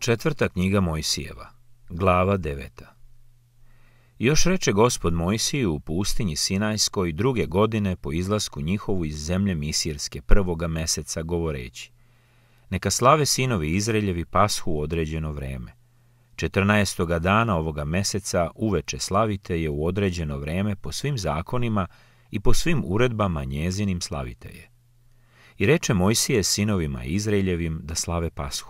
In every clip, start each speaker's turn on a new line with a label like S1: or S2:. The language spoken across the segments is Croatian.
S1: Četvrta knjiga Mojsijeva, glava deveta. Još reče gospod Mojsiju u pustinji Sinajskoj druge godine po izlasku njihovu iz zemlje Misirske prvoga meseca govoreći Neka slave sinovi Izraeljevi pashu u određeno vreme. 14. dana ovoga meseca uveče slavite je u određeno vreme po svim zakonima i po svim uredbama njezinim slavite je. I reče Mojsije sinovima Izraeljevim da slave pashu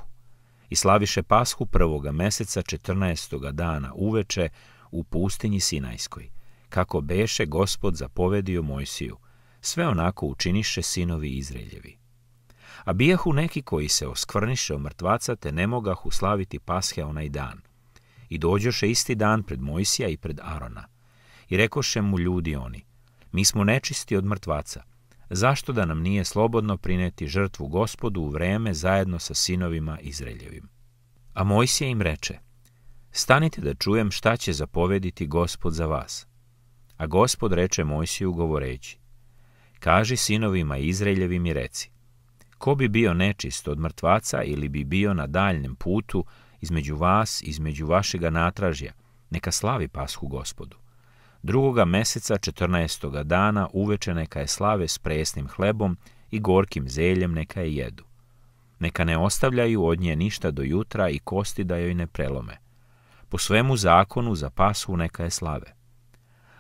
S1: i slaviše pashu prvoga meseca 14. dana uveče u pustinji Sinajskoj, kako beše gospod zapovedio Mojsiju, sve onako učiniše sinovi Izraeljevi. A bijahu neki koji se oskvrniše o mrtvaca te ne mogahu slaviti pashe onaj dan. I dođoše isti dan pred Mojsija i pred Arona. I rekoše mu ljudi oni, mi smo nečisti od mrtvaca, zašto da nam nije slobodno prineti žrtvu gospodu u vreme zajedno sa sinovima Izraeljevim? A Mojsije im reče, stanite da čujem šta će zapovediti gospod za vas. A gospod reče Mojsiju govoreći, kaži sinovima Izraeljevim i reci, ko bi bio nečist od mrtvaca ili bi bio na daljnem putu između vas, između vašega natražja, neka slavi pashu gospodu drugoga meseca 14. dana uveče neka je slave s presnim hlebom i gorkim zeljem neka je jedu. Neka ne ostavljaju od nje ništa do jutra i kosti da joj ne prelome. Po svemu zakonu za pasu neka je slave.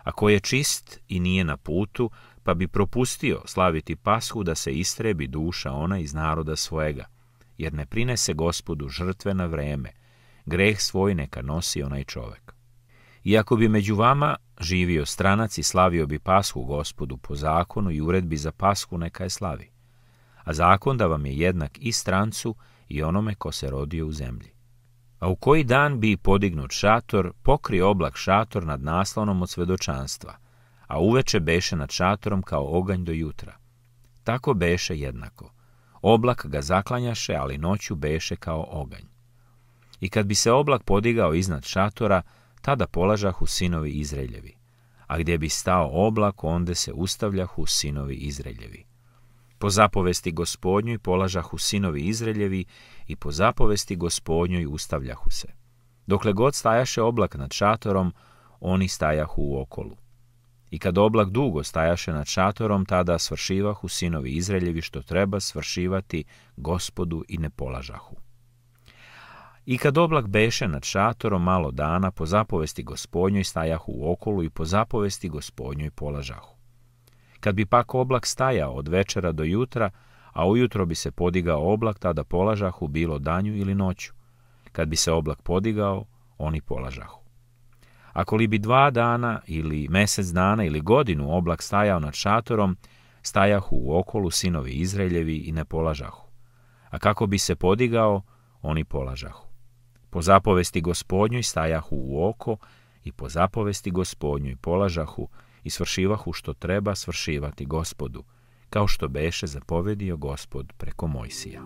S1: Ako je čist i nije na putu, pa bi propustio slaviti pashu da se istrebi duša ona iz naroda svojega, jer ne prinese gospodu žrtve na vreme, greh svoj neka nosi onaj čovek. I bi među vama živio stranac i slavio bi pasku gospodu po zakonu i uredbi za pasku neka je slavi. A zakon da vam je jednak i strancu i onome ko se rodio u zemlji. A u koji dan bi podignut šator, pokri oblak šator nad naslonom od svedočanstva, a uveče beše nad šatorom kao oganj do jutra. Tako beše jednako. Oblak ga zaklanjaše, ali noću beše kao oganj. I kad bi se oblak podigao iznad šatora, tada polažahu sinovi Izraeljevi, a gdje bi stao oblak, onde se ustavljahu sinovi Izraeljevi. Po zapovesti gospodnjoj polažahu sinovi Izraeljevi i po zapovesti gospodnjoj ustavljahu se. Dokle god stajaše oblak nad šatorom, oni stajahu u okolu. I kad oblak dugo stajaše nad šatorom, tada svršivahu sinovi Izraeljevi što treba svršivati gospodu i ne polažahu. I kad oblak beše nad šatorom malo dana, po zapovesti gospodnjoj stajahu u okolu i po zapovesti gospodnjoj polažahu. Kad bi pak oblak stajao od večera do jutra, a ujutro bi se podigao oblak, tada polažahu bilo danju ili noću. Kad bi se oblak podigao, oni polažahu. Ako li bi dva dana ili mjesec dana ili godinu oblak stajao nad šatorom, stajahu u okolu sinovi Izraeljevi i ne polažahu. A kako bi se podigao, oni polažahu. Po zapovesti i stajahu u oko i po zapovesti i polažahu i svršivahu što treba svršivati gospodu, kao što beše zapovedio gospod preko Mojsija.